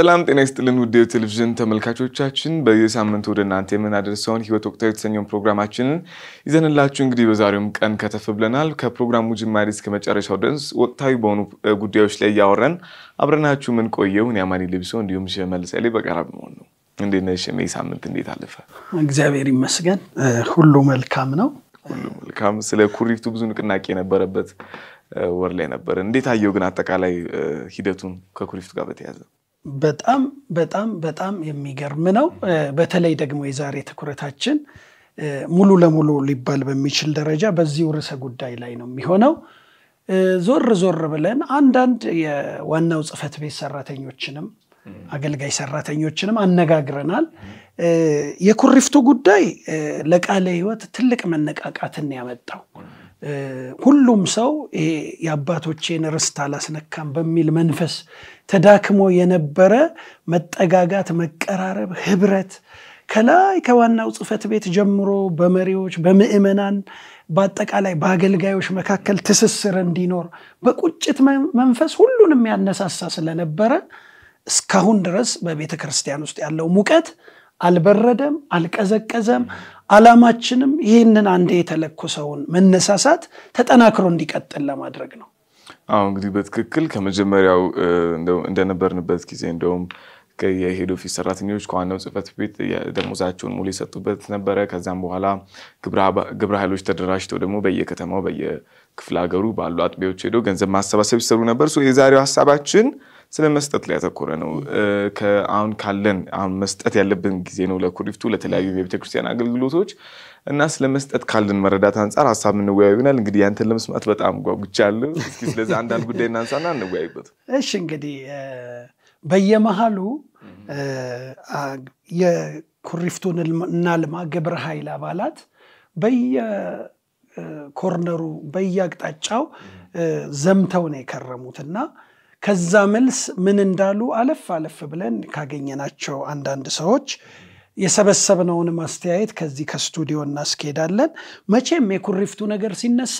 ሰላም ጤና ይስጥልን ውድ ቴሌቪዥን ተመልካቾቻችን፣ በየሳምንቱ ወደ እናንተ የምናደርሰውን ህይወት ወቅታዊ የተሰኘውን ፕሮግራማችንን ይዘንላችሁ እንግዲህ በዛሬውም ቀን ከተፍ ብለናል። ከፕሮግራሙ ጅማሬ እስከ መጨረሻው ድረስ ወቅታዊ በሆኑ ጉዳዮች ላይ እያወረን አብረናችሁ ምን ቆየው እኔ አማኒ ልብሶ እንዲሁም ሽመልስ ላይ በቀረብ መሆን ነው። እንዴት ነሽ? ሳምንት እንዴት አለፈ? እግዚአብሔር ይመስገን ሁሉ መልካም ነው። ሁሉ መልካም። ስለ ኩሪፍቱ ብዙ ንቅናቄ የነበረበት ወር ላይ ነበር። እንዴት አየው ግን አጠቃላይ ሂደቱን ከኩሪፍቱ ጋር በተያያዘ በጣም በጣም በጣም የሚገርም ነው። በተለይ ደግሞ የዛሬ ትኩረታችን ሙሉ ለሙሉ ሊባል በሚችል ደረጃ በዚሁ ርዕሰ ጉዳይ ላይ ነው የሚሆነው። ዞር ዞር ብለን አንዳንድ የዋናው ጽህፈት ቤት ሰራተኞችንም አገልጋይ ሰራተኞችንም አነጋግረናል። የኩሪፍቱ ጉዳይ ለቃለ ሕይወት ትልቅ መነቃቃትን ያመጣው ሁሉም ሰው ይሄ የአባቶቼን ርስት አላስነካም በሚል መንፈስ ተዳክሞ የነበረ መጠጋጋት፣ መቀራረብ፣ ህብረት ከላይ ከዋናው ጽፈት ቤት ጀምሮ በመሪዎች በምእመናን በአጠቃላይ በአገልጋዮች መካከል ትስስር እንዲኖር በቁጭት መንፈስ ሁሉንም ያነሳሳ ስለነበረ እስካሁን ድረስ በቤተ ክርስቲያን ውስጥ ያለው ሙቀት አልበረደም፣ አልቀዘቀዘም። አላማችንም ይህንን አንድ የተለኮሰውን መነሳሳት ተጠናክሮ እንዲቀጥል ለማድረግ ነው። አሁ እንግዲህ በትክክል ከመጀመሪያው እንደነበርንበት ጊዜ እንደውም የሄድ ኦፊስ ሰራተኞች ከዋናው ጽፈት ቤት ደሞዛቸውን ሙሉ የሰጡበት ነበረ። ከዛም በኋላ ግብረ ኃይሎች ተደራጅተው ደግሞ በየከተማው በየክፍለ ሀገሩ ባሉ አጥቢያዎች ሄደው ገንዘብ ማሰባሰብ ይሰሩ ነበር። የዛሬው ሀሳባችን ስለ መስጠት ላይ ያተኮረ ነው። አሁን ካለን አሁን መስጠት ያለብን ጊዜ ነው ለኩሪፍቱ ለተለያዩ የቤተክርስቲያን አገልግሎቶች እና ስለ መስጠት ካለን መረዳት አንጻር ሀሳብ እንወያይ ይሆናል። እንግዲህ ያንተን ለመስማት በጣም ጓጉቻለሁ። እስኪ ስለዚህ አንዳንድ ጉዳይ እናንሳና እንወያይበት። እሺ እንግዲህ በየመሃሉ የኩሪፍቱን እና ልማ ግብረ ኃይል አባላት በየኮርነሩ በየአቅጣጫው ዘምተው ነው የከረሙት እና ከዛ መልስ ምን እንዳሉ አለፍ አለፍ ብለን ካገኘናቸው አንዳንድ ሰዎች የሰበሰብነውን ማስተያየት ከዚህ ከስቱዲዮ እናስኬዳለን። መቼም የኩሪፍቱ ነገር ሲነሳ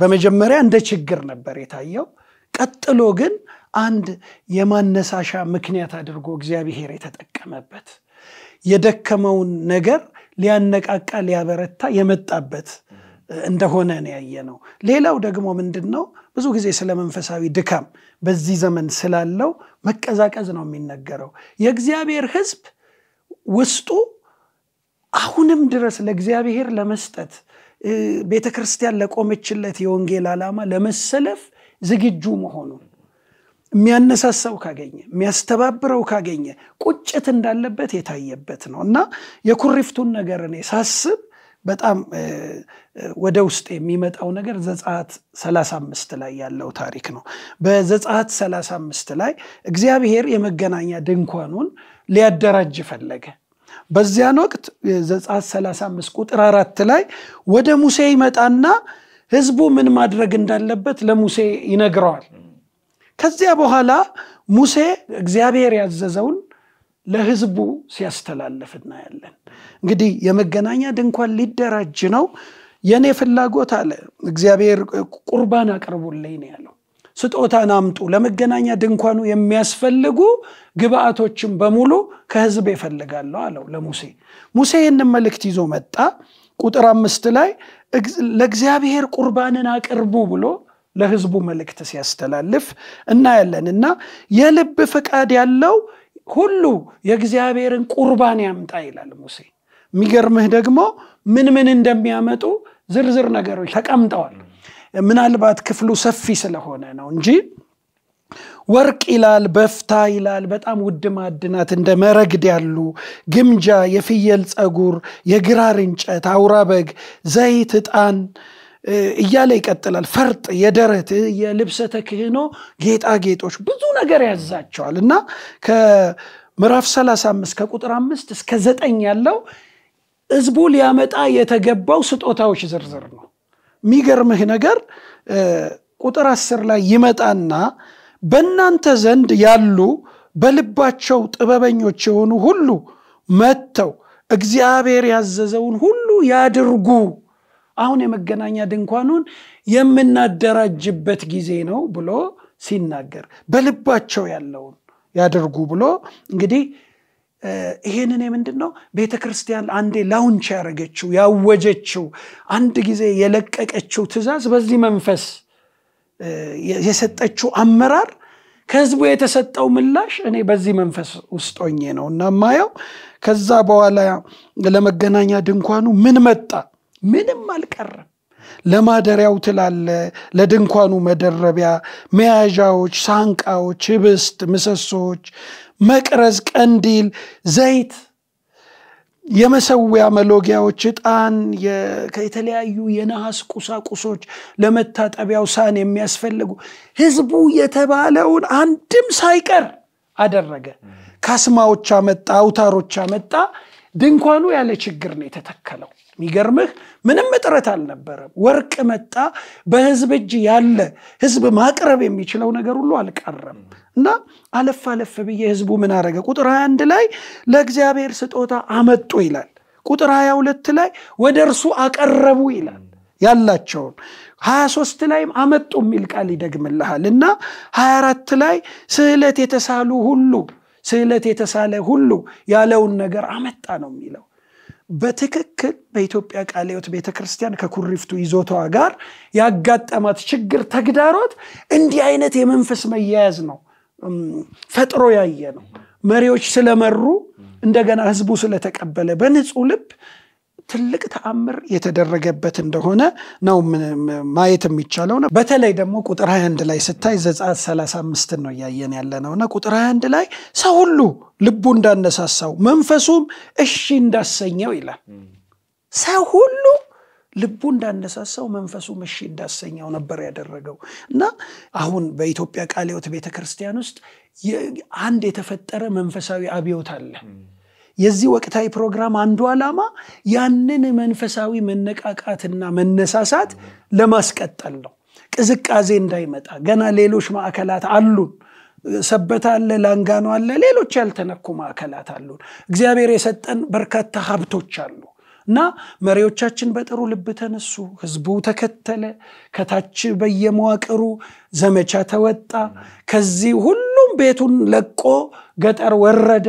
በመጀመሪያ እንደ ችግር ነበር የታየው። ቀጥሎ ግን አንድ የማነሳሻ ምክንያት አድርጎ እግዚአብሔር የተጠቀመበት የደከመውን ነገር ሊያነቃቃ ሊያበረታ የመጣበት እንደሆነ ነው ያየ ነው። ሌላው ደግሞ ምንድን ነው ብዙ ጊዜ ስለ መንፈሳዊ ድካም በዚህ ዘመን ስላለው መቀዛቀዝ ነው የሚነገረው። የእግዚአብሔር ሕዝብ ውስጡ አሁንም ድረስ ለእግዚአብሔር ለመስጠት ቤተ ክርስቲያን ለቆመችለት የወንጌል ዓላማ ለመሰለፍ ዝግጁ መሆኑን የሚያነሳሳው ካገኘ የሚያስተባብረው ካገኘ ቁጭት እንዳለበት የታየበት ነው እና የኩሪፍቱን ነገር እኔ ሳስብ በጣም ወደ ውስጥ የሚመጣው ነገር ዘጸአት 35 ላይ ያለው ታሪክ ነው። በዘጸአት 35 ላይ እግዚአብሔር የመገናኛ ድንኳኑን ሊያደራጅ ፈለገ። በዚያን ወቅት ዘጸአት 35 ቁጥር አራት ላይ ወደ ሙሴ ይመጣና ህዝቡ ምን ማድረግ እንዳለበት ለሙሴ ይነግረዋል። ከዚያ በኋላ ሙሴ እግዚአብሔር ያዘዘውን ለህዝቡ ሲያስተላልፍ እናያለን። እንግዲህ የመገናኛ ድንኳን ሊደራጅ ነው። የእኔ ፍላጎት አለ እግዚአብሔር ቁርባን አቅርቡልኝ ነው ያለው። ስጦታን አምጡ። ለመገናኛ ድንኳኑ የሚያስፈልጉ ግብአቶችን በሙሉ ከህዝብ ይፈልጋለሁ አለው ለሙሴ። ሙሴ ይህን መልእክት ይዞ መጣ። ቁጥር አምስት ላይ ለእግዚአብሔር ቁርባንን አቅርቡ ብሎ ለህዝቡ መልእክት ሲያስተላልፍ እናያለን እና የልብ ፈቃድ ያለው ሁሉ የእግዚአብሔርን ቁርባን ያምጣ ይላል ሙሴ የሚገርምህ ደግሞ ምን ምን እንደሚያመጡ ዝርዝር ነገሮች ተቀምጠዋል ምናልባት ክፍሉ ሰፊ ስለሆነ ነው እንጂ ወርቅ ይላል በፍታ ይላል በጣም ውድ ማድናት እንደ መረግድ ያሉ ግምጃ የፍየል ፀጉር የግራር እንጨት አውራ በግ ዘይት ዕጣን እያለ ይቀጥላል። ፈርጥ፣ የደረት፣ የልብሰ ተክህኖ ጌጣጌጦች ብዙ ነገር ያዛቸዋል እና ከምዕራፍ 35 ከቁጥር አምስት እስከ ዘጠኝ ያለው ህዝቡ ሊያመጣ የተገባው ስጦታዎች ዝርዝር ነው። የሚገርምህ ነገር ቁጥር አስር ላይ ይመጣና በእናንተ ዘንድ ያሉ በልባቸው ጥበበኞች የሆኑ ሁሉ መጥተው እግዚአብሔር ያዘዘውን ሁሉ ያድርጉ አሁን የመገናኛ ድንኳኑን የምናደራጅበት ጊዜ ነው ብሎ ሲናገር በልባቸው ያለውን ያደርጉ ብሎ እንግዲህ ይሄንን የምንድን ነው ቤተ ክርስቲያን አንዴ ላውንች ያደረገችው ያወጀችው አንድ ጊዜ የለቀቀችው ትእዛዝ በዚህ መንፈስ የሰጠችው አመራር ከህዝቡ የተሰጠው ምላሽ እኔ በዚህ መንፈስ ውስጦኜ ነው እና ማየው ከዛ በኋላ ለመገናኛ ድንኳኑ ምን መጣ ምንም አልቀረም። ለማደሪያው ትላለ፣ ለድንኳኑ መደረቢያ መያዣዎች፣ ሳንቃዎች፣ ህብስት፣ ምሰሶዎች፣ መቅረዝ፣ ቀንዲል፣ ዘይት፣ የመሰዊያ መሎጊያዎች፣ እጣን የተለያዩ የነሐስ ቁሳቁሶች፣ ለመታጠቢያው ሳን የሚያስፈልጉ ህዝቡ የተባለውን አንድም ሳይቀር አደረገ። ካስማዎች አመጣ፣ አውታሮች አመጣ። ድንኳኑ ያለ ችግር ነው የተተከለው። የሚገርምህ ምንም እጥረት አልነበረም። ወርቅ መጣ። በህዝብ እጅ ያለ ህዝብ ማቅረብ የሚችለው ነገር ሁሉ አልቀረም እና አለፍ አለፍ ብዬ ህዝቡ ምን አረገ? ቁጥር 21 ላይ ለእግዚአብሔር ስጦታ አመጡ ይላል። ቁጥር 22 ላይ ወደ እርሱ አቀረቡ ይላል ያላቸውን 23 ላይም አመጡ የሚል ቃል ይደግምልሃል እና 24 ላይ ስዕለት የተሳሉ ሁሉ ስዕለት የተሳለ ሁሉ ያለውን ነገር አመጣ ነው የሚለው በትክክል በኢትዮጵያ ቃለ ቤተክርስቲያን ከኩሪፍቱ ይዞታዋ ጋር ያጋጠማት ችግር ተግዳሮት እንዲህ አይነት የመንፈስ መያያዝ ነው ፈጥሮ ያየ ነው። መሪዎች ስለመሩ እንደገና ህዝቡ ስለተቀበለ በንጹህ ልብ ትልቅ ተአምር የተደረገበት እንደሆነ ነው ማየት የሚቻለው ነው። በተለይ ደግሞ ቁጥር 21 ላይ ስታይ ዘጸአት 35 ነው እያየን ያለ ነውና ቁጥር 21 ላይ ሰው ሁሉ ልቡ እንዳነሳሳው መንፈሱም እሺ እንዳሰኘው ይላል። ሰው ሁሉ ልቡ እንዳነሳሳው መንፈሱም እሺ እንዳሰኘው ነበር ያደረገው እና አሁን በኢትዮጵያ ቃለ ሕይወት ቤተ ክርስቲያን ውስጥ አንድ የተፈጠረ መንፈሳዊ አብዮት አለ። የዚህ ወቅታዊ ፕሮግራም አንዱ ዓላማ ያንን መንፈሳዊ መነቃቃትና መነሳሳት ለማስቀጠል ነው። ቅዝቃዜ እንዳይመጣ ገና ሌሎች ማዕከላት አሉን። ሰበት አለ፣ ላንጋኖ አለ፣ ሌሎች ያልተነኩ ማዕከላት አሉን። እግዚአብሔር የሰጠን በርካታ ሀብቶች አሉ እና መሪዎቻችን በጥሩ ልብ ተነሱ፣ ህዝቡ ተከተለ፣ ከታች በየመዋቅሩ ዘመቻ ተወጣ። ከዚህ ሁሉም ቤቱን ለቆ ገጠር ወረደ።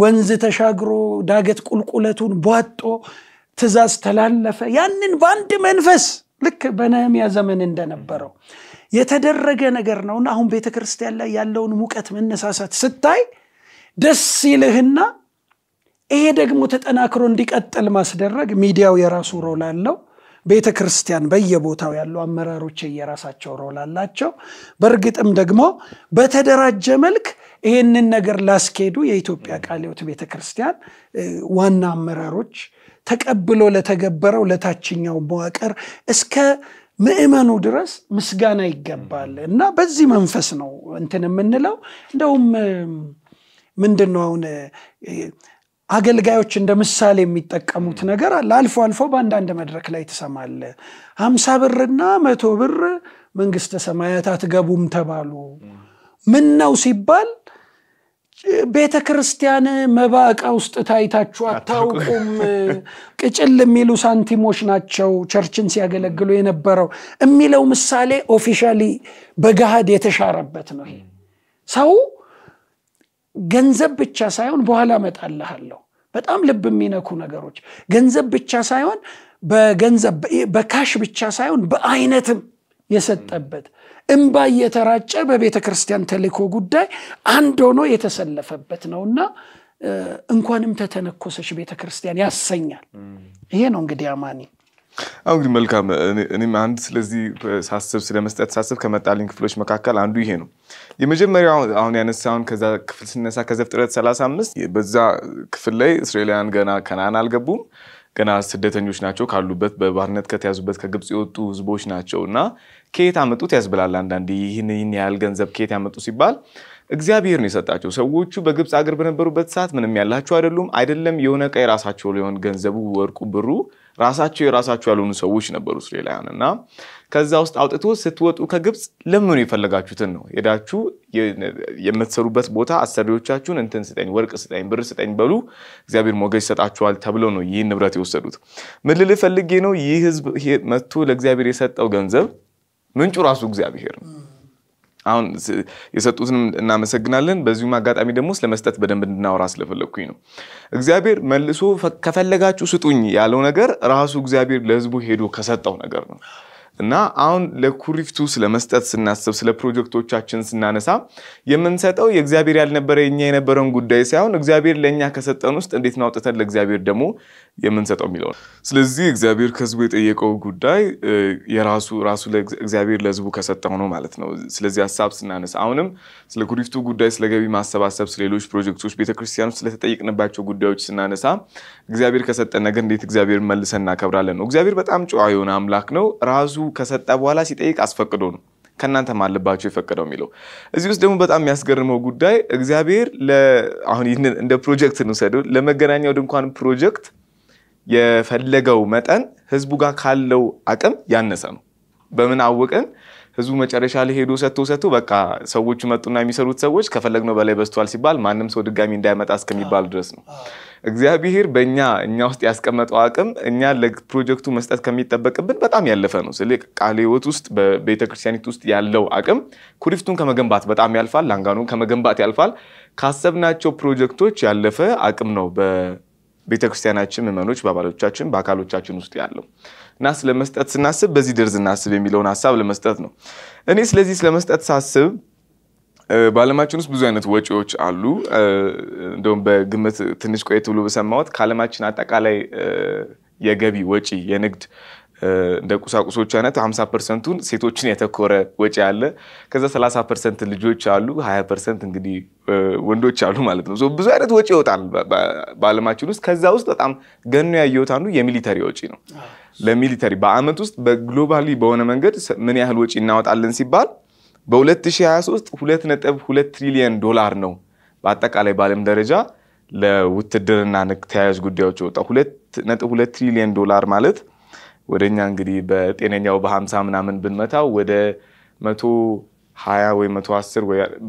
ወንዝ ተሻግሮ ዳገት ቁልቁለቱን ቧጦ ትእዛዝ ተላለፈ። ያንን በአንድ መንፈስ ልክ በነህምያ ዘመን እንደነበረው የተደረገ ነገር ነውና አሁን ቤተ ክርስቲያን ላይ ያለውን ሙቀት መነሳሳት ስታይ ደስ ይልህና ይሄ ደግሞ ተጠናክሮ እንዲቀጥል ማስደረግ ሚዲያው የራሱ ሮል አለው። ቤተ ክርስቲያን በየቦታው ያሉ አመራሮች የራሳቸው ሮል አላቸው። በእርግጥም ደግሞ በተደራጀ መልክ ይህንን ነገር ላስኬዱ የኢትዮጵያ ቃሊዮት ቤተክርስቲያን ቤተ ክርስቲያን ዋና አመራሮች ተቀብሎ ለተገበረው ለታችኛው መዋቅር እስከ ምእመኑ ድረስ ምስጋና ይገባል እና በዚህ መንፈስ ነው እንትን የምንለው። እንደውም ምንድን ነው አሁን አገልጋዮች እንደ ምሳሌ የሚጠቀሙት ነገር አለ። አልፎ አልፎ በአንዳንድ መድረክ ላይ ትሰማለ። ሀምሳ ብርና መቶ ብር መንግስተ ሰማያት አትገቡም ተባሉ። ምን ነው ሲባል ቤተ ክርስቲያን መባቃ ውስጥ ታይታችሁ አታውቁም። ቅጭል የሚሉ ሳንቲሞች ናቸው ቸርችን ሲያገለግሉ የነበረው የሚለው ምሳሌ ኦፊሻሊ በገሃድ የተሻረበት ነው። ሰው ገንዘብ ብቻ ሳይሆን በኋላ እመጣልሃለሁ። በጣም ልብ የሚነኩ ነገሮች ገንዘብ ብቻ ሳይሆን በገንዘብ በካሽ ብቻ ሳይሆን በአይነትም የሰጠበት እምባ እየተራጨ በቤተ ክርስቲያን ተልእኮ ጉዳይ አንድ ሆኖ የተሰለፈበት ነውና እንኳንም ተተነኮሰች ቤተ ክርስቲያን ያሰኛል። ይሄ ነው እንግዲህ አማኒ አሁ እንግዲህ መልካም። እኔም አንድ ስለዚህ ሳስብ ስለመስጠት ሳስብ ከመጣልኝ ክፍሎች መካከል አንዱ ይሄ ነው። የመጀመሪያው አሁን ያነሳውን ከዛ ክፍል ስነሳ ከዘፍጥረት 35 በዛ ክፍል ላይ እስራኤላውያን ገና ከነዓን አልገቡም። ገና ስደተኞች ናቸው ካሉበት በባርነት ከተያዙበት ከግብፅ የወጡ ህዝቦች ናቸው እና ከየት አመጡት ያስብላል። አንዳንዴ ይህን ያህል ገንዘብ ከየት ያመጡ ሲባል እግዚአብሔር ነው የሰጣቸው። ሰዎቹ በግብፅ አገር በነበሩበት ሰዓት ምንም ያላቸው አይደሉም። አይደለም የሆነ ቀይ የራሳቸው ሊሆን ገንዘቡ፣ ወርቁ፣ ብሩ ራሳቸው የራሳቸው ያልሆኑ ሰዎች ነበሩ እስራኤላውያን። እና ከዛ ውስጥ አውጥቶ ስትወጡ ከግብፅ ለምኑ የፈለጋችሁትን ነው ሄዳችሁ የምትሰሩበት ቦታ አሰሪዎቻችሁን እንትን ስጠኝ፣ ወርቅ ስጠኝ፣ ብር ስጠኝ በሉ እግዚአብሔር ሞገስ ይሰጣችኋል ተብሎ ነው ይህን ንብረት የወሰዱት። ምን ልልህ ፈልጌ ነው ይህ ህዝብ መጥቶ ለእግዚአብሔር የሰጠው ገንዘብ ምንጩ ራሱ እግዚአብሔር ነው። አሁን የሰጡትንም እናመሰግናለን። በዚሁም አጋጣሚ ደግሞ ስለመስጠት በደንብ እንድናወራ ስለፈለግኩኝ ነው። እግዚአብሔር መልሶ ከፈለጋችሁ ስጡኝ ያለው ነገር ራሱ እግዚአብሔር ለህዝቡ ሄዶ ከሰጠው ነገር ነው እና አሁን ለኩሪፍቱ ስለመስጠት ስናስብ፣ ስለ ፕሮጀክቶቻችን ስናነሳ የምንሰጠው የእግዚአብሔር ያልነበረ የኛ የነበረውን ጉዳይ ሳይሆን እግዚአብሔር ለእኛ ከሰጠን ውስጥ እንዴት ነው አውጥተን ለእግዚአብሔር ደግሞ የምንሰጠው የሚለው ነው። ስለዚህ እግዚአብሔር ከህዝቡ የጠየቀው ጉዳይ የራሱ ራሱ እግዚአብሔር ለህዝቡ ከሰጠው ነው ማለት ነው። ስለዚህ ሀሳብ ስናነሳ አሁንም ስለ ኩሪፍቱ ጉዳይ፣ ስለ ገቢ ማሰባሰብ፣ ስለሌሎች ፕሮጀክቶች ቤተክርስቲያን ስለተጠየቅንባቸው ጉዳዮች ስናነሳ እግዚአብሔር ከሰጠን ነገር እንዴት እግዚአብሔር መልሰን እናከብራለን ነው። እግዚአብሔር በጣም ጨዋ የሆነ አምላክ ነው። ራሱ ከሰጠ በኋላ ሲጠይቅ አስፈቅዶ ነው ከእናንተ ማለባቸው የፈቀደው የሚለው እዚህ ውስጥ ደግሞ በጣም የሚያስገርመው ጉዳይ እግዚአብሔር አሁን ይህንን እንደ ፕሮጀክት እንውሰደው ለመገናኛው ድንኳን ፕሮጀክት የፈለገው መጠን ህዝቡ ጋር ካለው አቅም ያነሰ ነው። በምን አወቅን? ህዝቡ መጨረሻ ላይ ሄዶ ሰጥቶ ሰጥቶ በቃ ሰዎቹ መጡና የሚሰሩት ሰዎች ከፈለግነው በላይ በዝቷል ሲባል ማንም ሰው ድጋሚ እንዳይመጣ እስከሚባል ድረስ ነው። እግዚአብሔር በእኛ እኛ ውስጥ ያስቀመጠው አቅም እኛ ለፕሮጀክቱ መስጠት ከሚጠበቅብን በጣም ያለፈ ነው። ስለ ቃለ ህይወት ውስጥ በቤተ ክርስቲያኒት ውስጥ ያለው አቅም ኩሪፍቱን ከመገንባት በጣም ያልፋል። ላንጋኑን ከመገንባት ያልፋል። ካሰብናቸው ፕሮጀክቶች ያለፈ አቅም ነው ቤተክርስቲያናችን ምዕመኖች በአባሎቻችን በአካሎቻችን ውስጥ ያለው እና ስለመስጠት ስናስብ በዚህ ድርዝ እናስብ የሚለውን ሀሳብ ለመስጠት ነው። እኔ ስለዚህ ስለመስጠት ሳስብ በዓለማችን ውስጥ ብዙ አይነት ወጪዎች አሉ። እንደውም በግምት ትንሽ ቆየት ብሎ በሰማሁት ከዓለማችን አጠቃላይ የገቢ ወጪ የንግድ እንደ ቁሳቁሶች አይነት 50 ፐርሰንቱን ሴቶችን የተኮረ ወጪ አለ። ከዛ 30 ፐርሰንት ልጆች አሉ፣ 20 ፐርሰንት እንግዲህ ወንዶች አሉ ማለት ነው። ብዙ አይነት ወጪ ይወጣል በአለማችን ውስጥ። ከዛ ውስጥ በጣም ገኖ ያየሁት አንዱ የሚሊተሪ ወጪ ነው። ለሚሊተሪ በአመት ውስጥ በግሎባሊ በሆነ መንገድ ምን ያህል ወጪ እናወጣለን ሲባል በ2023 2.2 ትሪሊየን ዶላር ነው በአጠቃላይ በአለም ደረጃ ለውትድርና ተያያዥ ጉዳዮች የወጣ 2.2 ትሪሊየን ዶላር ማለት ወደ እኛ እንግዲህ በጤነኛው በሀምሳ ምናምን ብንመታው ወደ መቶ ሀያ ወይ መቶ አስር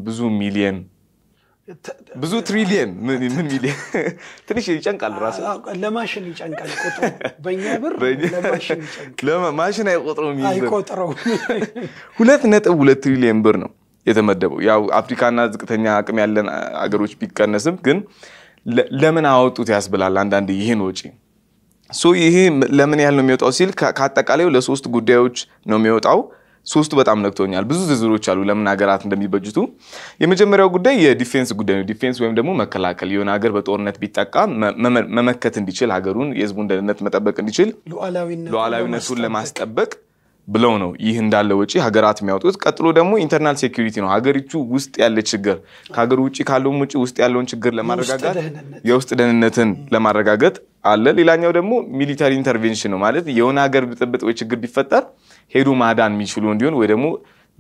ብዙ ሚሊየን ብዙ ትሪሊየን ምን ሚሊየን ትንሽ ይጨንቃል። ራሱ ለማሽን ይጨንቃል። ቁጥሩ በእኛ ብር ለማሽን ይጨንቃል። ማሽን አይቆጥረውም አይቆጥረውም። ሁለት ነጥብ ሁለት ትሪሊየን ብር ነው የተመደበው። ያው አፍሪካና ዝቅተኛ አቅም ያለን አገሮች ቢቀነስም ግን ለምን አወጡት ያስብላል አንዳንድ ይህን ወጪ ሶ ይህ ለምን ያህል ነው የሚወጣው ሲል ከአጠቃላዩ ለሶስት ጉዳዮች ነው የሚወጣው። ሶስቱ በጣም ነክቶኛል። ብዙ ዝርዝሮች አሉ ለምን ሀገራት እንደሚበጅቱ። የመጀመሪያው ጉዳይ የዲፌንስ ጉዳይ ነው። ዲፌንስ ወይም ደግሞ መከላከል የሆነ ሀገር በጦርነት ቢጠቃ መመከት እንዲችል፣ ሀገሩን የህዝቡን ደህንነት መጠበቅ እንዲችል፣ ሉዓላዊነቱን ለማስጠበቅ ብለው ነው ይህ እንዳለ ወጪ ሀገራት የሚያወጡት። ቀጥሎ ደግሞ ኢንተርናል ሴኩሪቲ ነው፣ ሀገሪቱ ውስጥ ያለ ችግር ከሀገር ውጭ ካለውም ውጭ ውስጥ ያለውን ችግር ለማረጋጋት የውስጥ ደህንነትን ለማረጋገጥ አለ። ሌላኛው ደግሞ ሚሊታሪ ኢንተርቬንሽን ነው ማለት የሆነ ሀገር ብጥብጥ ወይ ችግር ቢፈጠር ሄዱ ማዳን የሚችሉ እንዲሆን ወይ ደግሞ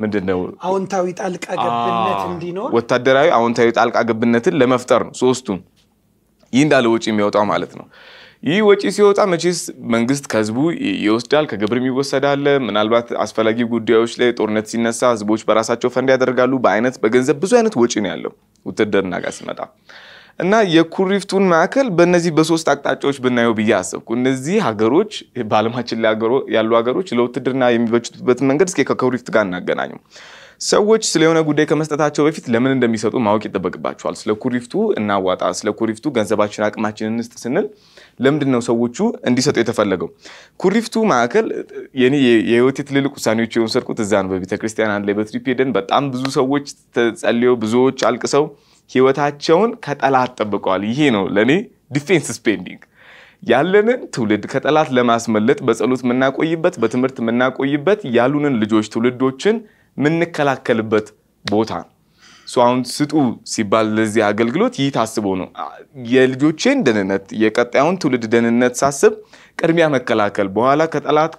ምንድን ነው አዎንታዊ ጣልቃ ገብነት እንዲኖር ወታደራዊ አዎንታዊ ጣልቃ ገብነትን ለመፍጠር ነው ሶስቱም ይህ እንዳለ ወጪ የሚያወጣው ማለት ነው። ይህ ወጪ ሲወጣ መቼስ መንግስት ከህዝቡ ይወስዳል፣ ከግብርም ይወሰዳል። ምናልባት አስፈላጊ ጉዳዮች ላይ ጦርነት ሲነሳ ህዝቦች በራሳቸው ፈንድ ያደርጋሉ። በአይነት በገንዘብ ብዙ አይነት ወጪ ነው ያለው ውትድርና ጋር ሲመጣ እና የኩሪፍቱን ማዕከል በእነዚህ በሶስት አቅጣጫዎች ብናየው ብዬ አሰብኩ። እነዚህ ሀገሮች በአለማችን ላይ ያሉ ሀገሮች ለውትድርና የሚበጅቱበትን መንገድ እስኪ ከኩሪፍት ጋር እናገናኘው። ሰዎች ስለሆነ ጉዳይ ከመስጠታቸው በፊት ለምን እንደሚሰጡ ማወቅ ይጠበቅባቸዋል። ስለ ኩሪፍቱ እናዋጣ፣ ስለ ኩሪፍቱ ገንዘባችን አቅማችን እንስጥ ስንል ለምንድን ነው ሰዎቹ እንዲሰጡ የተፈለገው? ኩሪፍቱ ማዕከል የኔ የህይወቴ ትልልቅ ውሳኔዎች የወሰድኩት እዛ ነው። በቤተክርስቲያን አንድ ላይ በትሪፕ ሄደን በጣም ብዙ ሰዎች ተጸልየው ብዙዎች አልቅሰው ህይወታቸውን ከጠላት ጠብቀዋል። ይሄ ነው ለእኔ ዲፌንስ ስፔንዲንግ ያለንን ትውልድ ከጠላት ለማስመለጥ በጸሎት የምናቆይበት በትምህርት የምናቆይበት ያሉንን ልጆች ትውልዶችን የምንከላከልበት ቦታ ነው። እሱ አሁን ስጡ ሲባል ለዚህ አገልግሎት ይህ ታስቦ ነው። የልጆቼን ደህንነት የቀጣዩን ትውልድ ደህንነት ሳስብ ቅድሚያ መከላከል፣ በኋላ ከጠላት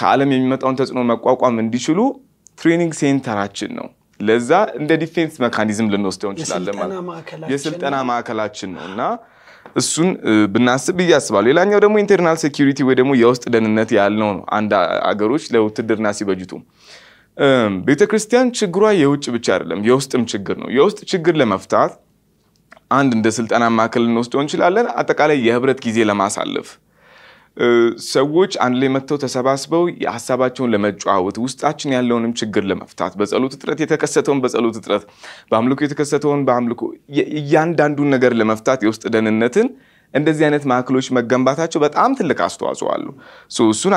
ከዓለም የሚመጣውን ተጽዕኖ መቋቋም እንዲችሉ ትሬኒንግ ሴንተራችን ነው። ለዛ እንደ ዲፌንስ መካኒዝም ልንወስደው እንችላለን ማለት የስልጠና ማዕከላችን ነው እና እሱን ብናስብ ብዬ አስባለሁ። ሌላኛው ደግሞ ኢንተርናል ሴኪሪቲ ወይ ደግሞ የውስጥ ደህንነት ያልነው ነው። አንድ አገሮች ለውትድርና ሲበጅቱ ቤተ ክርስቲያን ችግሯ የውጭ ብቻ አይደለም፣ የውስጥም ችግር ነው። የውስጥ ችግር ለመፍታት አንድ እንደ ስልጠና ማዕከል ልንወስደው እንችላለን። አጠቃላይ የህብረት ጊዜ ለማሳለፍ ሰዎች አንድ ላይ መጥተው ተሰባስበው የሀሳባቸውን ለመጨዋወት ውስጣችን ያለውንም ችግር ለመፍታት በጸሎት እጥረት የተከሰተውን በጸሎት እጥረት፣ በአምልኮ የተከሰተውን በአምልኮ፣ እያንዳንዱን ነገር ለመፍታት የውስጥ ደህንነትን እንደዚህ አይነት ማዕከሎች መገንባታቸው በጣም ትልቅ አስተዋጽኦ አሉ። እሱን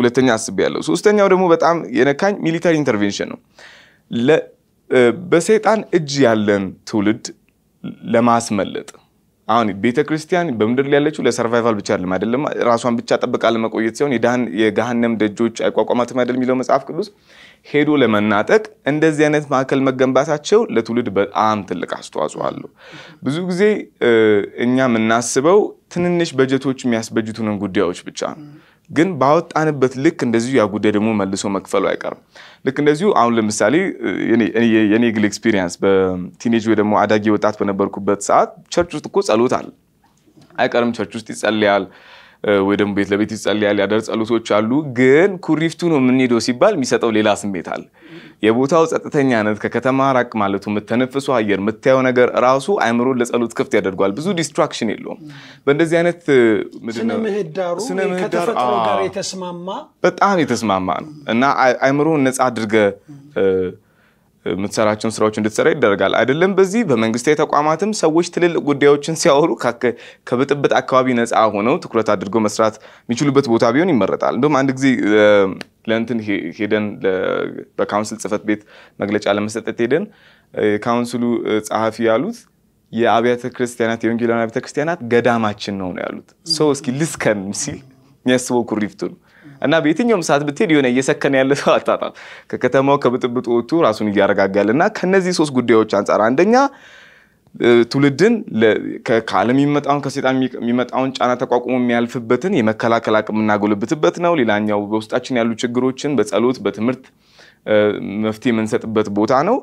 ሁለተኛ አስቤ ያለው። ሶስተኛው ደግሞ በጣም የነካኝ ሚሊታሪ ኢንተርቬንሽን ነው። በሰይጣን እጅ ያለን ትውልድ ለማስመለጥ አሁን ቤተ ክርስቲያን በምድር ላይ ያለችው ለሰርቫይቫል ብቻ አይደለም አይደለም ራሷን ብቻ ጠብቃ ለመቆየት ሲሆን የገሃነም ደጆች አይቋቋማትም አይደል የሚለው መጽሐፍ ቅዱስ ሄዶ ለመናጠቅ እንደዚህ አይነት ማዕከል መገንባታቸው ለትውልድ በጣም ትልቅ አስተዋጽኦ አለው። ብዙ ጊዜ እኛ የምናስበው ትንንሽ በጀቶች የሚያስበጅቱንን ጉዳዮች ብቻ ነው። ግን ባወጣንበት ልክ እንደዚሁ ያ ጉዳይ ደግሞ መልሶ መክፈሉ አይቀርም። ልክ እንደዚሁ አሁን ለምሳሌ የኔ ግል ኤክስፒሪየንስ በቲኔጅ ወይ ደግሞ አዳጊ ወጣት በነበርኩበት ሰዓት ቸርች ውስጥ እኮ ጸሎት አለ አይቀርም። ቸርች ውስጥ ይጸልያል። ወይ ደግሞ ቤት ለቤት ይጸልያል ያደር ጸሎቶች አሉ። ግን ኩሪፍቱ ነው የምንሄደው ሲባል የሚሰጠው ሌላ ስሜት አለ። የቦታው ጸጥተኛነት፣ ከከተማ ራቅ ማለቱ፣ የምትተነፍሰው አየር፣ የምታየው ነገር ራሱ አይምሮን ለጸሎት ክፍት ያደርጓል። ብዙ ዲስትራክሽን የለውም። በእንደዚህ አይነት ስነ ጋር የተስማማ በጣም የተስማማ ነው እና አይምሮን ነፃ አድርገ የምትሰራቸውን ስራዎች እንድትሰራ ይደረጋል። አይደለም በዚህ በመንግስታዊ ተቋማትም ሰዎች ትልልቅ ጉዳዮችን ሲያወሩ ከብጥብጥ አካባቢ ነፃ ሆነው ትኩረት አድርገው መስራት የሚችሉበት ቦታ ቢሆን ይመረጣል። እንዲሁም አንድ ጊዜ ለእንትን ሄደን በካውንስል ጽህፈት ቤት መግለጫ ለመሰጠት ሄደን ካውንስሉ ጸሐፊ ያሉት የአብያተ ክርስቲያናት የወንጌላውያን አብያተ ክርስቲያናት ገዳማችን ነው ነው ያሉት። ሰው እስኪ ልስከን ሲል የሚያስበው ኩሪፍቱ ነው። እና በየትኛውም ሰዓት ብትሄድ የሆነ እየሰከነ ያለ ሰው አታጣም። ከከተማው ከብጥብጡ ወጥቶ ራሱን እያረጋጋል እና ከነዚህ ሶስት ጉዳዮች አንጻር አንደኛ ትውልድን ከዓለም የሚመጣውን ከሴጣን የሚመጣውን ጫና ተቋቁሞ የሚያልፍበትን የመከላከል አቅም የምናጎልብትበት ነው። ሌላኛው በውስጣችን ያሉ ችግሮችን በጸሎት በትምህርት መፍትሄ የምንሰጥበት ቦታ ነው።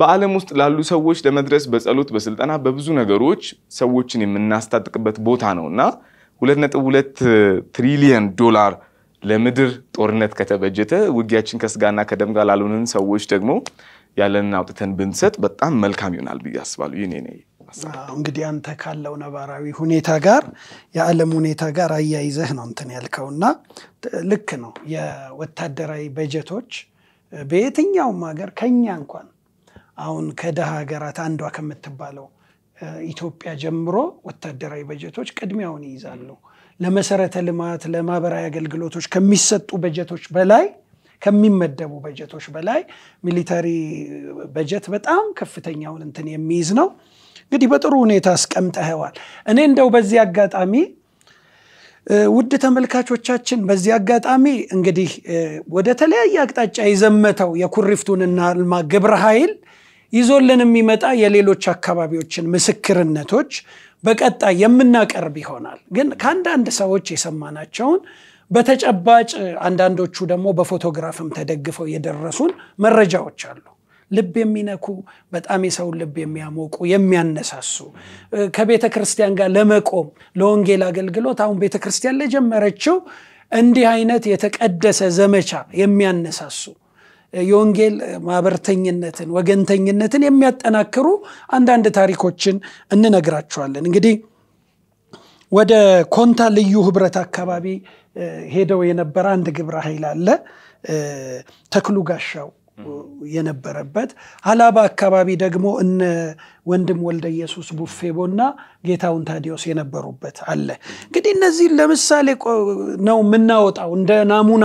በዓለም ውስጥ ላሉ ሰዎች ለመድረስ በጸሎት በስልጠና በብዙ ነገሮች ሰዎችን የምናስታጥቅበት ቦታ ነው እና ሁለት ነጥብ ሁለት ትሪሊየን ዶላር ለምድር ጦርነት ከተበጀተ ውጊያችን ከስጋና ከደም ጋር ላልሆንን ሰዎች ደግሞ ያለንን አውጥተን ብንሰጥ በጣም መልካም ይሆናል ብዬ አስባለሁ። ይህ እንግዲህ አንተ ካለው ነባራዊ ሁኔታ ጋር የዓለም ሁኔታ ጋር አያይዘህ ነው እንትን ያልከው እና ልክ ነው። የወታደራዊ በጀቶች በየትኛውም ሀገር ከኛ እንኳን አሁን ከደሃ ሀገራት አንዷ ከምትባለው ኢትዮጵያ ጀምሮ ወታደራዊ በጀቶች ቅድሚያውን ይይዛሉ። ለመሰረተ ልማት ለማህበራዊ አገልግሎቶች ከሚሰጡ በጀቶች በላይ ከሚመደቡ በጀቶች በላይ ሚሊተሪ በጀት በጣም ከፍተኛውን እንትን የሚይዝ ነው። እንግዲህ በጥሩ ሁኔታ አስቀምጠኸዋል። እኔ እንደው በዚህ አጋጣሚ ውድ ተመልካቾቻችን በዚህ አጋጣሚ እንግዲህ ወደ ተለያየ አቅጣጫ የዘመተው የኩሪፍቱንና ልማ ግብረ ኃይል ይዞልን የሚመጣ የሌሎች አካባቢዎችን ምስክርነቶች በቀጣይ የምናቀርብ ይሆናል። ግን ከአንዳንድ ሰዎች የሰማናቸውን በተጨባጭ አንዳንዶቹ ደግሞ በፎቶግራፍም ተደግፈው የደረሱን መረጃዎች አሉ። ልብ የሚነኩ በጣም የሰውን ልብ የሚያሞቁ የሚያነሳሱ ከቤተ ክርስቲያን ጋር ለመቆም ለወንጌል አገልግሎት አሁን ቤተ ክርስቲያን ለጀመረችው እንዲህ አይነት የተቀደሰ ዘመቻ የሚያነሳሱ የወንጌል ማህበርተኝነትን፣ ወገንተኝነትን የሚያጠናክሩ አንዳንድ ታሪኮችን እንነግራቸዋለን። እንግዲህ ወደ ኮንታ ልዩ ህብረት አካባቢ ሄደው የነበረ አንድ ግብረ ኃይል አለ ተክሉ ጋሻው የነበረበት አላባ አካባቢ ደግሞ እነ ወንድም ወልደ ኢየሱስ ቡፌቦና ጌታውን ታዲዮስ የነበሩበት አለ። እንግዲህ እነዚህን ለምሳሌ ነው የምናወጣው እንደ ናሙና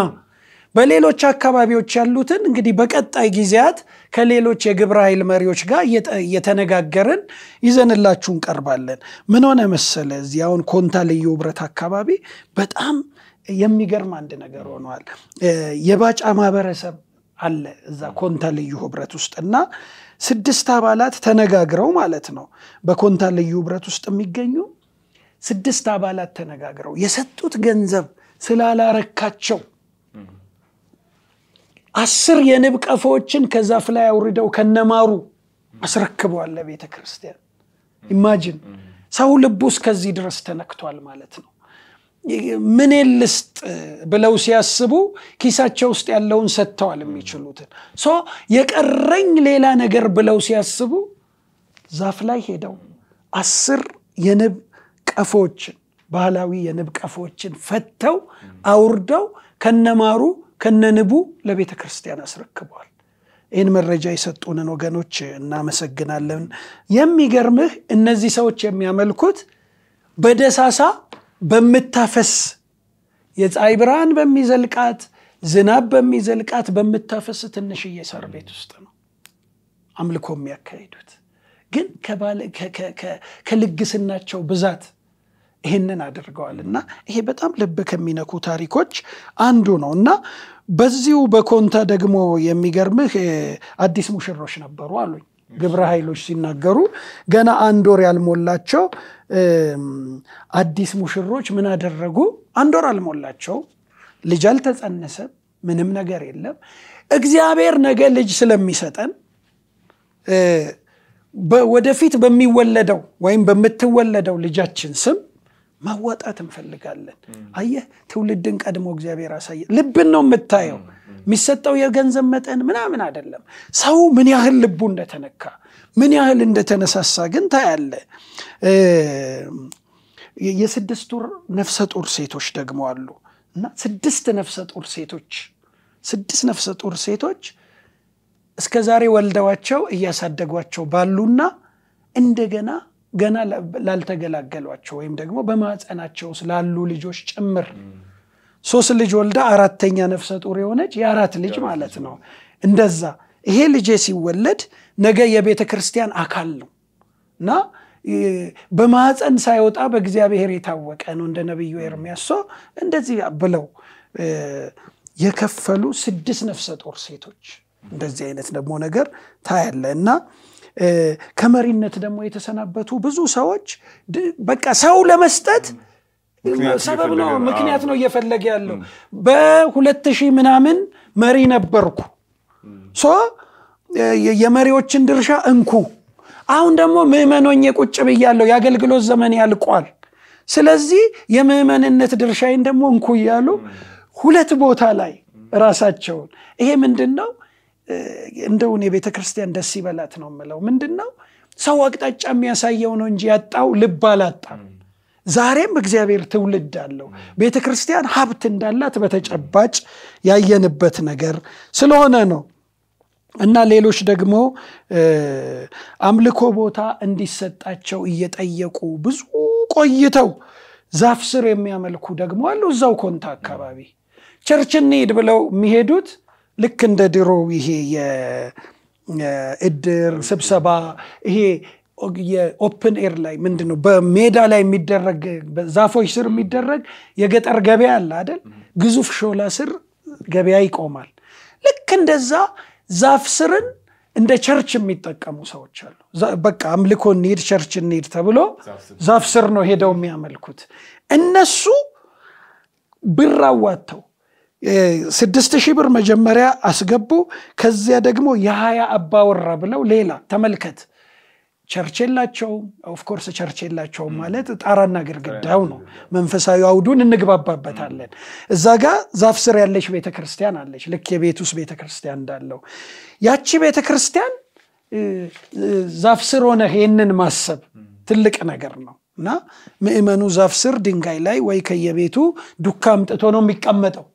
በሌሎች አካባቢዎች ያሉትን እንግዲህ በቀጣይ ጊዜያት ከሌሎች የግብረ ኃይል መሪዎች ጋር እየተነጋገርን ይዘንላችሁ እንቀርባለን። ምን ሆነ መሰለ እዚህ አሁን ኮንታ ልዩ ህብረት አካባቢ በጣም የሚገርም አንድ ነገር ሆኗል። የባጫ ማህበረሰብ አለ እዛ ኮንታ ልዩ ህብረት ውስጥ እና ስድስት አባላት ተነጋግረው ማለት ነው በኮንታ ልዩ ህብረት ውስጥ የሚገኙ ስድስት አባላት ተነጋግረው የሰጡት ገንዘብ ስላላረካቸው አስር የንብ ቀፎዎችን ከዛፍ ላይ አውርደው ከነማሩ አስረክበዋል ለቤተ ክርስቲያን። ኢማጂን ሰው ልቡ እስከዚህ ድረስ ተነክቷል ማለት ነው። ምን ልስጥ ብለው ሲያስቡ ኪሳቸው ውስጥ ያለውን ሰጥተዋል የሚችሉትን። ሶ የቀረኝ ሌላ ነገር ብለው ሲያስቡ ዛፍ ላይ ሄደው አስር የንብ ቀፎዎችን ባህላዊ የንብ ቀፎዎችን ፈተው አውርደው ከነማሩ ከነንቡ ለቤተ ክርስቲያን አስረክበዋል ይህን መረጃ የሰጡንን ወገኖች እናመሰግናለን። የሚገርምህ እነዚህ ሰዎች የሚያመልኩት በደሳሳ በምታፈስ የፀሐይ ብርሃን በሚዘልቃት ዝናብ በሚዘልቃት በምታፈስ ትንሽዬ ሳር ቤት ውስጥ ነው አምልኮ የሚያካሂዱት። ግን ከልግስናቸው ብዛት ይህንን አድርገዋል እና ይሄ በጣም ልብ ከሚነኩ ታሪኮች አንዱ ነው እና በዚሁ በኮንታ ደግሞ የሚገርምህ አዲስ ሙሽሮች ነበሩ አሉኝ ግብረ ኃይሎች ሲናገሩ ገና አንድ ወር ያልሞላቸው አዲስ ሙሽሮች ምን አደረጉ? አንድ ወር አልሞላቸው፣ ልጅ አልተጸነሰም፣ ምንም ነገር የለም። እግዚአብሔር ነገ ልጅ ስለሚሰጠን ወደፊት በሚወለደው ወይም በምትወለደው ልጃችን ስም ማዋጣት እንፈልጋለን። አየህ ትውልድን ቀድሞ እግዚአብሔር አሳየ። ልብን ነው የምታየው። የሚሰጠው የገንዘብ መጠን ምናምን አይደለም። ሰው ምን ያህል ልቡ እንደተነካ ምን ያህል እንደተነሳሳ ግን ታያለ። የስድስት ወር ነፍሰ ጡር ሴቶች ደግሞ አሉ እና ስድስት ነፍሰ ጡር ሴቶች ስድስት ነፍሰ ጡር ሴቶች እስከ ዛሬ ወልደዋቸው እያሳደጓቸው ባሉና እንደገና ገና ላልተገላገሏቸው ወይም ደግሞ በማፀናቸው ስላሉ ልጆች ጭምር ሶስት ልጅ ወልዳ አራተኛ ነፍሰ ጡር የሆነች የአራት ልጅ ማለት ነው። እንደዛ ይሄ ልጄ ሲወለድ ነገ የቤተ ክርስቲያን አካል ነው እና በማፀን ሳይወጣ በእግዚአብሔር የታወቀ ነው እንደ ነቢዩ ኤርሚያስ እንደዚህ ብለው የከፈሉ ስድስት ነፍሰ ጦር ሴቶች እንደዚህ አይነት ደግሞ ነገር ታያለ እና ከመሪነት ደግሞ የተሰናበቱ ብዙ ሰዎች በቃ ሰው ለመስጠት ሰበብ ነው ምክንያት ነው እየፈለገ ያለው በሁለት ሺህ ምናምን መሪ ነበርኩ ሶ የመሪዎችን ድርሻ እንኩ አሁን ደግሞ ምእመኖኝ ቁጭ ብያለሁ የአገልግሎት ዘመን ያልቋል ስለዚህ የምእመንነት ድርሻይን ደግሞ እንኩ እያሉ ሁለት ቦታ ላይ ራሳቸውን ይሄ ምንድን ነው እንደውን የቤተ ክርስቲያን ደስ ይበላት ነው ምለው ምንድን ነው ሰው አቅጣጫ የሚያሳየው ነው እንጂ ያጣው ልብ አላጣም። ዛሬም እግዚአብሔር ትውልድ አለው። ቤተ ክርስቲያን ሀብት እንዳላት በተጨባጭ ያየንበት ነገር ስለሆነ ነው። እና ሌሎች ደግሞ አምልኮ ቦታ እንዲሰጣቸው እየጠየቁ ብዙ ቆይተው ዛፍ ስር የሚያመልኩ ደግሞ አሉ። እዛው ኮንታ አካባቢ ቸርች እንሄድ ብለው የሚሄዱት ልክ እንደ ድሮው ይሄ የእድር ስብሰባ ይሄ የኦፕን ኤር ላይ ምንድን ነው በሜዳ ላይ የሚደረግ በዛፎች ስር የሚደረግ የገጠር ገበያ አለ አይደል? ግዙፍ ሾላ ስር ገበያ ይቆማል። ልክ እንደዛ ዛፍ ስርን እንደ ቸርች የሚጠቀሙ ሰዎች አሉ። በቃ አምልኮ እንሄድ፣ ቸርች እንሄድ ተብሎ ዛፍ ስር ነው ሄደው የሚያመልኩት። እነሱ ብር አዋተው። ስድስት ሺህ ብር መጀመሪያ አስገቡ። ከዚያ ደግሞ የሀያ አባወራ ብለው ሌላ ተመልከት። ቸርች የላቸውም። ኦፍኮርስ ቸርች የላቸውም ማለት ጣራና ግድግዳው ነው። መንፈሳዊ አውዱን እንግባባበታለን። እዛ ጋ ዛፍ ስር ያለች ቤተክርስቲያን አለች፣ ልክ የቤት ውስጥ ቤተክርስቲያን እንዳለው ያቺ ቤተክርስቲያን ዛፍ ስር ሆነህ ይህንን ማሰብ ትልቅ ነገር ነው እና ምእመኑ ዛፍ ስር ድንጋይ ላይ ወይ ከየቤቱ ዱካ አምጥቶ ነው የሚቀመጠው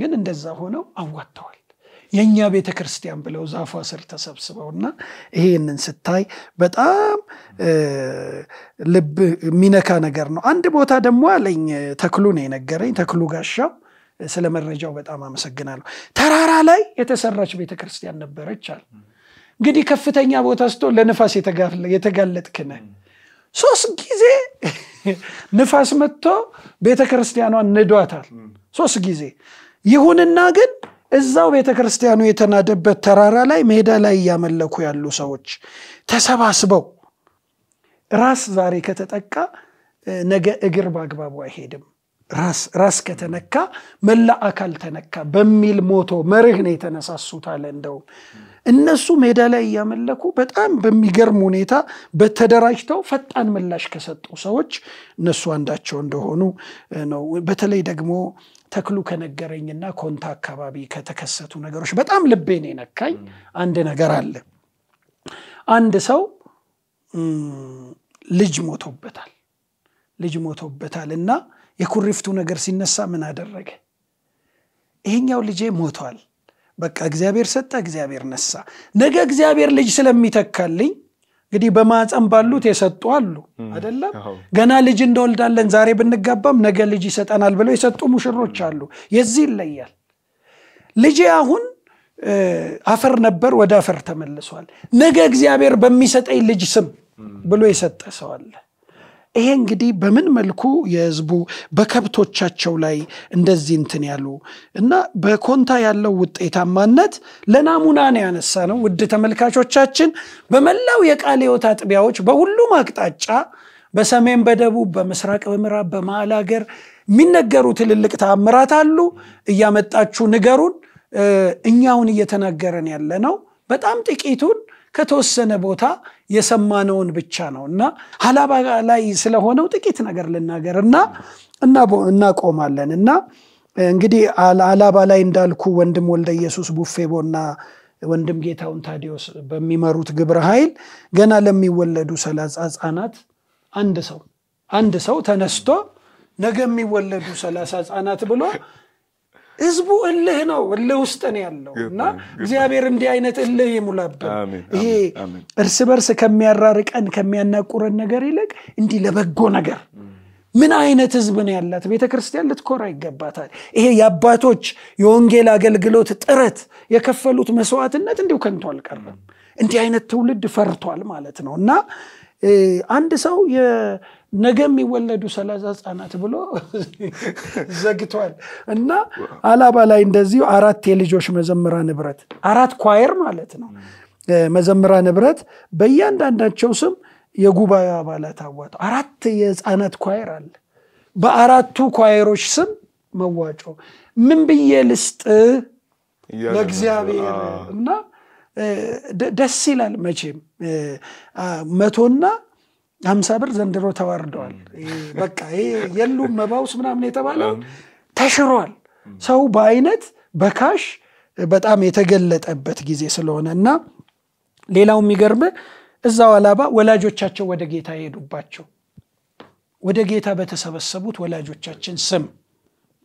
ግን እንደዛ ሆነው አዋጥተዋል። የእኛ ቤተ ክርስቲያን ብለው ዛፏ ስር ተሰብስበውና ይሄንን ስታይ በጣም ልብ የሚነካ ነገር ነው። አንድ ቦታ ደግሞ አለኝ ተክሉ ነው የነገረኝ ተክሉ ጋሻው ስለ መረጃው በጣም አመሰግናለሁ። ተራራ ላይ የተሰራች ቤተ ክርስቲያን ነበረች አለ። እንግዲህ ከፍተኛ ቦታ ስቶ ለንፋስ የተጋለጥክ ሶስት ጊዜ ንፋስ መጥቶ ቤተ ክርስቲያኗን ንዷታል። ሶስት ጊዜ ይሁንና ግን እዛው ቤተ ክርስቲያኑ የተናደበት ተራራ ላይ ሜዳ ላይ እያመለኩ ያሉ ሰዎች ተሰባስበው ራስ ዛሬ ከተጠቃ ነገ እግር በአግባቡ አይሄድም፣ ራስ ከተነካ መላ አካል ተነካ በሚል ሞቶ መርህ ነው የተነሳሱት አለ እንደውም እነሱ ሜዳ ላይ እያመለኩ በጣም በሚገርም ሁኔታ በተደራጅተው ፈጣን ምላሽ ከሰጡ ሰዎች እነሱ አንዳቸው እንደሆኑ ነው። በተለይ ደግሞ ተክሉ ከነገረኝና ኮንታ አካባቢ ከተከሰቱ ነገሮች በጣም ልቤን የነካኝ አንድ ነገር አለ። አንድ ሰው ልጅ ሞቶበታል። ልጅ ሞቶበታል እና የኩሪፍቱ ነገር ሲነሳ ምን አደረገ? ይሄኛው ልጄ ሞቷል በቃ እግዚአብሔር ሰጠ፣ እግዚአብሔር ነሳ። ነገ እግዚአብሔር ልጅ ስለሚተካልኝ እንግዲህ በማፀን ባሉት የሰጡ አሉ አይደለም። ገና ልጅ እንደወልዳለን ዛሬ ብንጋባም ነገ ልጅ ይሰጠናል ብለው የሰጡ ሙሽሮች አሉ። የዚህ ይለያል። ልጄ አሁን አፈር ነበር፣ ወደ አፈር ተመልሷል። ነገ እግዚአብሔር በሚሰጠኝ ልጅ ስም ብሎ የሰጠ ሰው አለ። ይሄ እንግዲህ በምን መልኩ የህዝቡ በከብቶቻቸው ላይ እንደዚህ እንትን ያሉ እና በኮንታ ያለው ውጤታማነት ለናሙና ነው ያነሳ ነው። ውድ ተመልካቾቻችን በመላው የቃል ህይወት አጥቢያዎች በሁሉም አቅጣጫ በሰሜን፣ በደቡብ፣ በምስራቅ፣ በምዕራብ፣ በመሀል ሀገር የሚነገሩ ትልልቅ ተአምራት አሉ። እያመጣችሁ ንገሩን። እኛውን እየተናገረን ያለ ነው በጣም ጥቂቱን ከተወሰነ ቦታ የሰማነውን ብቻ ነው እና ሀላባ ላይ ስለሆነው ጥቂት ነገር ልናገር እና እናቆማለን እና እንግዲህ አላባ ላይ እንዳልኩ ወንድም ወልደ ኢየሱስ ቦና ወንድም ጌታውን ታዲዮስ በሚመሩት ግብረ ኃይል ገና ለሚወለዱ ሰላሳ ህጻናት አንድ ሰው አንድ ሰው ተነስቶ ነገ የሚወለዱ ሰላሳ ህጻናት ብሎ ህዝቡ እልህ ነው እልህ ውስጥ ነው ያለው እና እግዚአብሔር እንዲህ አይነት እልህ ይሙላብን ይሄ እርስ በርስ ከሚያራርቀን ከሚያናቁረን ነገር ይልቅ እንዲህ ለበጎ ነገር ምን አይነት ህዝብ ነው ያላት ቤተ ክርስቲያን ልትኮራ ይገባታል ይሄ የአባቶች የወንጌል አገልግሎት ጥረት የከፈሉት መስዋዕትነት እንዲሁ ከንቶ አልቀረም እንዲህ አይነት ትውልድ ፈርቷል ማለት ነው እና አንድ ሰው ነገ የሚወለዱ ሰላሳ ህጻናት ብሎ ዘግቷል። እና አላባ ላይ እንደዚሁ አራት የልጆች መዘምራ ንብረት አራት ኳየር ማለት ነው መዘምራ ንብረት በእያንዳንዳቸው ስም የጉባኤ አባላት አዋጡ። አራት የህፃናት ኳየር አለ። በአራቱ ኳየሮች ስም መዋጮ ምን ብዬ ልስጥ ለእግዚአብሔር እና ደስ ይላል መቼም መቶና ሀምሳ ብር ዘንድሮ ተዋርደዋል። በቃ ይሄ የሉም መባውስ ምናምን የተባለው ተሽሯል። ሰው በአይነት በካሽ በጣም የተገለጠበት ጊዜ ስለሆነ እና ሌላው የሚገርም እዛው አላባ ወላጆቻቸው ወደ ጌታ የሄዱባቸው ወደ ጌታ በተሰበሰቡት ወላጆቻችን ስም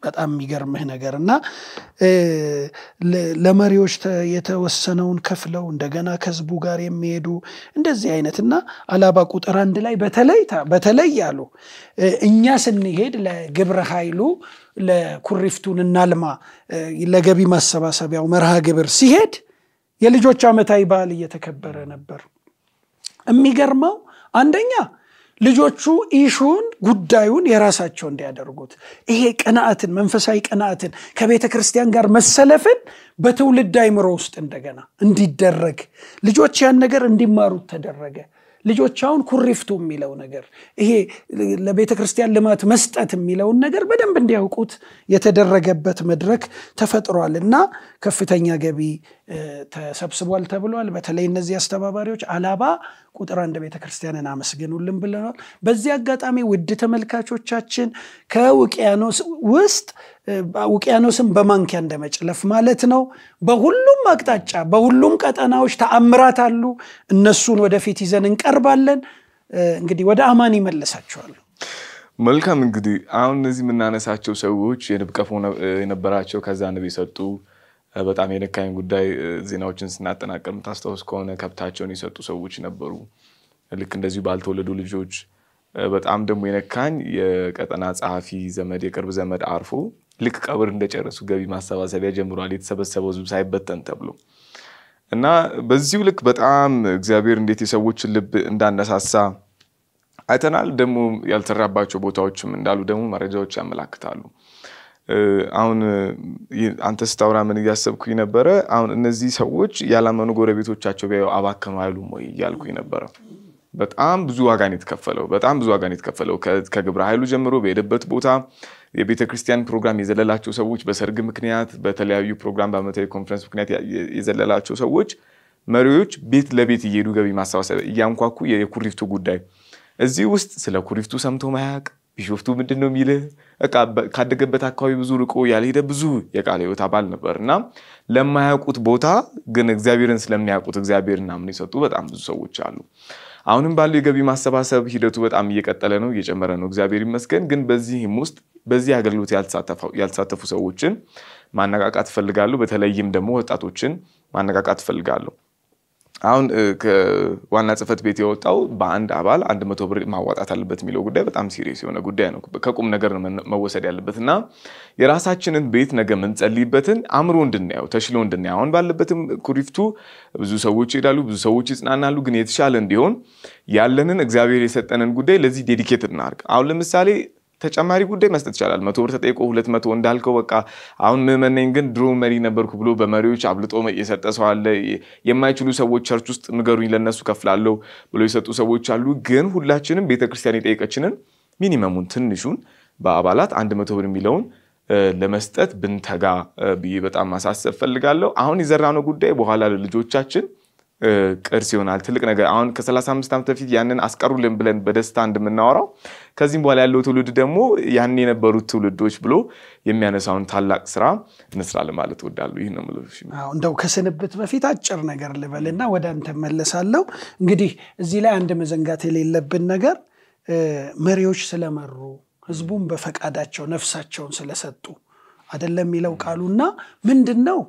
በጣም የሚገርምህ ነገር እና ለመሪዎች የተወሰነውን ከፍለው እንደገና ከህዝቡ ጋር የሚሄዱ እንደዚህ አይነት እና አላባ ቁጥር አንድ ላይ በተለይ በተለይ አሉ እኛ ስንሄድ ለግብረ ኃይሉ ለኩሪፍቱን እናልማ ለገቢ ማሰባሰቢያው መርሃ ግብር ሲሄድ የልጆች ዓመታዊ በዓል እየተከበረ ነበር። የሚገርመው አንደኛ ልጆቹ ኢሹን ጉዳዩን የራሳቸው እንዲያደርጉት ይሄ ቅንዓትን መንፈሳዊ ቅንዓትን ከቤተ ክርስቲያን ጋር መሰለፍን በትውልድ አይምሮ ውስጥ እንደገና እንዲደረግ ልጆች ያን ነገር እንዲማሩት ተደረገ ልጆች አሁን ኩሪፍቱ የሚለው ነገር ይሄ ለቤተ ክርስቲያን ልማት መስጠት የሚለውን ነገር በደንብ እንዲያውቁት የተደረገበት መድረክ ተፈጥሯል እና ከፍተኛ ገቢ ተሰብስቧል ተብሏል። በተለይ እነዚህ አስተባባሪዎች አላባ ቁጥር አንድ ቤተክርስቲያንን ክርስቲያንን አመስግኑልን ብለናል። በዚህ አጋጣሚ ውድ ተመልካቾቻችን ከውቅያኖስ ውስጥ ውቅያኖስን በማንኪያ እንደመጭለፍ ማለት ነው። በሁሉም አቅጣጫ በሁሉም ቀጠናዎች ተአምራት አሉ። እነሱን ወደፊት ይዘን እንቀርባለን። እንግዲህ ወደ አማን ይመልሳቸዋሉ። መልካም እንግዲህ አሁን እነዚህ የምናነሳቸው ሰዎች የንብቀፎ የነበራቸው ከዛ ንብ የሰጡ በጣም የነካኝ ጉዳይ ዜናዎችን ስናጠናቀር የምታስታውስ ከሆነ ከብታቸውን የሰጡ ሰዎች ነበሩ። ልክ እንደዚሁ ባልተወለዱ ልጆች። በጣም ደግሞ የነካኝ የቀጠና ጸሐፊ ዘመድ የቅርብ ዘመድ አርፎ ልክ ቀብር እንደጨረሱ ገቢ ማሰባሰቢያ ጀምሯል የተሰበሰበው ሕዝብ ሳይበተን ተብሎ እና በዚሁ ልክ በጣም እግዚአብሔር እንዴት የሰዎችን ልብ እንዳነሳሳ አይተናል። ደግሞ ያልተራባቸው ቦታዎችም እንዳሉ ደግሞ መረጃዎች ያመላክታሉ። አሁን አንተ ስታወራ ምን እያሰብኩኝ ነበረ? አሁን እነዚህ ሰዎች ያላመኑ ጎረቤቶቻቸው ቢያዩ አባከማሉ ወይ እያልኩኝ ነበረ። በጣም ብዙ ዋጋን የተከፈለው በጣም ብዙ ዋጋን የተከፈለው ከግብረ ኃይሉ ጀምሮ በሄደበት ቦታ የቤተ ክርስቲያን ፕሮግራም የዘለላቸው ሰዎች፣ በሰርግ ምክንያት፣ በተለያዩ ፕሮግራም፣ በአመታዊ ኮንፈረንስ ምክንያት የዘለላቸው ሰዎች መሪዎች ቤት ለቤት እየሄዱ ገቢ ማሰባሰብ እያንኳኩ የኩሪፍቱ ጉዳይ እዚህ ውስጥ ስለ ኩሪፍቱ ሰምቶ ማያቅ ቢሾፍቱ ምንድን ነው የሚልህ ካደገበት አካባቢ ብዙ ርቆ ያልሄደ ብዙ የቃለ ሕይወት አባል ነበር እና ለማያውቁት ቦታ ግን እግዚአብሔርን ስለሚያውቁት እግዚአብሔርን አምነው የሰጡ በጣም ብዙ ሰዎች አሉ። አሁንም ባለው የገቢ ማሰባሰብ ሂደቱ በጣም እየቀጠለ ነው፣ እየጨመረ ነው፣ እግዚአብሔር ይመስገን። ግን በዚህም ውስጥ በዚህ አገልግሎት ያልተሳተፉ ሰዎችን ማነቃቃት እፈልጋለሁ። በተለይም ደግሞ ወጣቶችን ማነቃቃት እፈልጋለሁ። አሁን ከዋና ጽህፈት ቤት የወጣው በአንድ አባል አንድ መቶ ብር ማዋጣት አለበት የሚለው ጉዳይ በጣም ሲሪየስ የሆነ ጉዳይ ነው። ከቁም ነገር መወሰድ ያለበት እና የራሳችንን ቤት ነገ ምንጸልይበትን አእምሮ እንድናየው ተሽሎ እንድናየው አሁን ባለበትም ኩሪፍቱ ብዙ ሰዎች ይሄዳሉ፣ ብዙ ሰዎች ይጽናናሉ። ግን የተሻለ እንዲሆን ያለንን እግዚአብሔር የሰጠንን ጉዳይ ለዚህ ዴዲኬት እናርግ። አሁን ለምሳሌ ተጨማሪ ጉዳይ መስጠት ይቻላል። መቶ ብር ተጠይቆ ሁለት መቶ እንዳልከው በቃ አሁን ምዕመናን ግን ድሮ መሪ ነበርኩ ብሎ በመሪዎች አብልጦ የሰጠ ሰው አለ። የማይችሉ ሰዎች ቸርች ውስጥ ንገሩኝ፣ ለነሱ ከፍላለሁ ብሎ የሰጡ ሰዎች አሉ። ግን ሁላችንም ቤተክርስቲያን የጠየቀችንን ሚኒመሙን ትንሹን በአባላት አንድ መቶ ብር የሚለውን ለመስጠት ብንተጋ ብዬ በጣም ማሳሰብ ፈልጋለሁ። አሁን የዘራነው ጉዳይ በኋላ ለልጆቻችን ቅርስ ይሆናል። ትልቅ ነገር አሁን ከ35 ዓመት በፊት ያንን አስቀሩልን ብለን በደስታ እንደምናወራው ከዚህም በኋላ ያለው ትውልድ ደግሞ ያን የነበሩት ትውልዶች ብሎ የሚያነሳውን ታላቅ ስራ እንስራለን ማለት ወዳሉ ይህ ነው እንደው ከስንብት በፊት አጭር ነገር ልበልና ወደ አንተ መለሳለው። እንግዲህ እዚህ ላይ አንድ መዘንጋት የሌለብን ነገር መሪዎች ስለመሩ ህዝቡን በፈቃዳቸው ነፍሳቸውን ስለሰጡ አይደለም የሚለው ቃሉና ምንድን ነው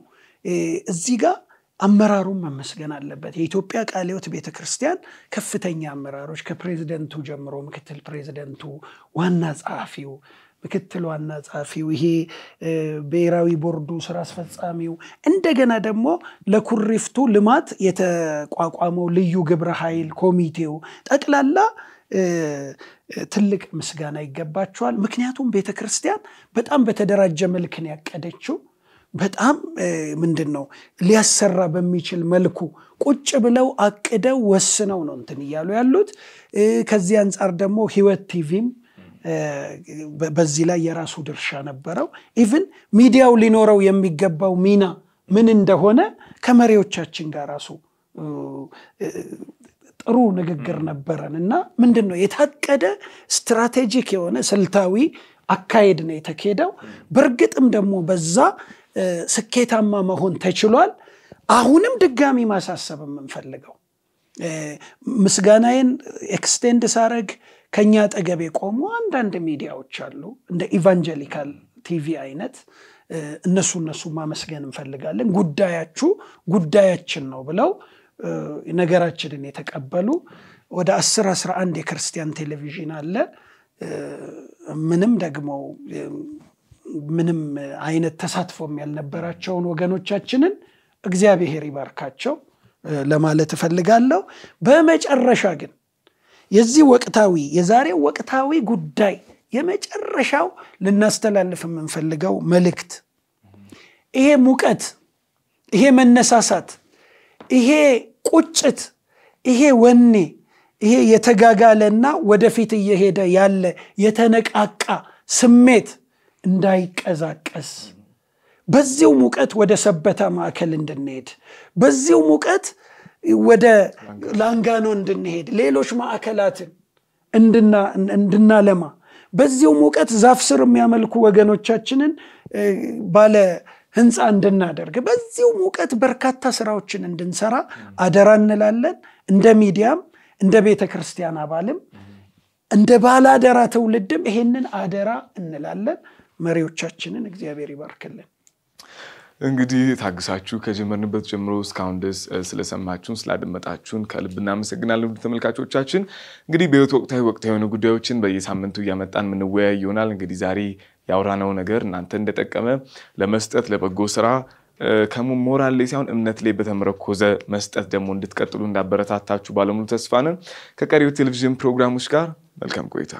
እዚህ ጋር አመራሩን መመስገን አለበት። የኢትዮጵያ ቃሌዎት ቤተክርስቲያን ቤተ ክርስቲያን ከፍተኛ አመራሮች ከፕሬዚደንቱ ጀምሮ ምክትል ፕሬዚደንቱ፣ ዋና ጸሐፊው፣ ምክትል ዋና ጸሐፊው፣ ይሄ ብሔራዊ ቦርዱ ስራ አስፈጻሚው፣ እንደገና ደግሞ ለኩሪፍቱ ልማት የተቋቋመው ልዩ ግብረ ኃይል ኮሚቴው ጠቅላላ ትልቅ ምስጋና ይገባቸዋል። ምክንያቱም ቤተ ክርስቲያን በጣም በተደራጀ መልክን ያቀደችው። በጣም ምንድን ነው ሊያሰራ በሚችል መልኩ ቁጭ ብለው አቅደው ወስነው ነው እንትን እያሉ ያሉት። ከዚህ አንጻር ደግሞ ህይወት ቲቪም በዚህ ላይ የራሱ ድርሻ ነበረው። ኢቭን ሚዲያው ሊኖረው የሚገባው ሚና ምን እንደሆነ ከመሪዎቻችን ጋር ራሱ ጥሩ ንግግር ነበረን እና ምንድን ነው የታቀደ ስትራቴጂክ የሆነ ስልታዊ አካሄድ ነው የተካሄደው። በእርግጥም ደግሞ በዛ ስኬታማ መሆን ተችሏል። አሁንም ድጋሚ ማሳሰብ የምንፈልገው ምስጋናዬን ኤክስቴንድ ሳረግ ከኛ አጠገብ የቆሙ አንዳንድ ሚዲያዎች አሉ እንደ ኢቫንጀሊካል ቲቪ አይነት እነሱ እነሱ ማመስገን እንፈልጋለን። ጉዳያችሁ ጉዳያችን ነው ብለው ነገራችንን የተቀበሉ ወደ አስር አስራ የክርስቲያን ቴሌቪዥን አለ ምንም ደግሞ ምንም አይነት ተሳትፎም ያልነበራቸውን ወገኖቻችንን እግዚአብሔር ይባርካቸው ለማለት እፈልጋለሁ። በመጨረሻ ግን የዚህ ወቅታዊ የዛሬው ወቅታዊ ጉዳይ የመጨረሻው ልናስተላልፍ የምንፈልገው መልእክት ይሄ ሙቀት፣ ይሄ መነሳሳት፣ ይሄ ቁጭት፣ ይሄ ወኔ፣ ይሄ የተጋጋለና ወደፊት እየሄደ ያለ የተነቃቃ ስሜት እንዳይቀዛቀስ በዚው ሙቀት ወደ ሰበታ ማዕከል እንድንሄድ በዚው ሙቀት ወደ ላንጋኖ እንድንሄድ ሌሎች ማዕከላትን እንድናለማ በዚው ሙቀት ዛፍ ስር የሚያመልኩ ወገኖቻችንን ባለ ህንፃ እንድናደርግ በዚሁ ሙቀት በርካታ ስራዎችን እንድንሰራ አደራ እንላለን። እንደ ሚዲያም እንደ ቤተ ክርስቲያን አባልም እንደ አደራ ትውልድም ይሄንን አደራ እንላለን። መሪዎቻችንን እግዚአብሔር ይባርክልን። እንግዲህ ታግሳችሁ ከጀመርንበት ጀምሮ እስካሁን ድረስ ስለሰማችሁን ስላደመጣችሁን ከልብ እናመሰግናለን። ውድ ተመልካቾቻችን እንግዲህ በህይወት ወቅታዊ ወቅታዊ የሆኑ ጉዳዮችን በየሳምንቱ እያመጣን የምንወያይ ይሆናል። እንግዲህ ዛሬ ያወራነው ነገር እናንተ እንደጠቀመ ለመስጠት ለበጎ ስራ ከሞራል ላይ ሳይሆን እምነት ላይ በተመረኮዘ መስጠት ደግሞ እንድትቀጥሉ እንዳበረታታችሁ ባለሙሉ ተስፋ ነን። ከቀሪው ቴሌቪዥን ፕሮግራሞች ጋር መልካም ቆይታ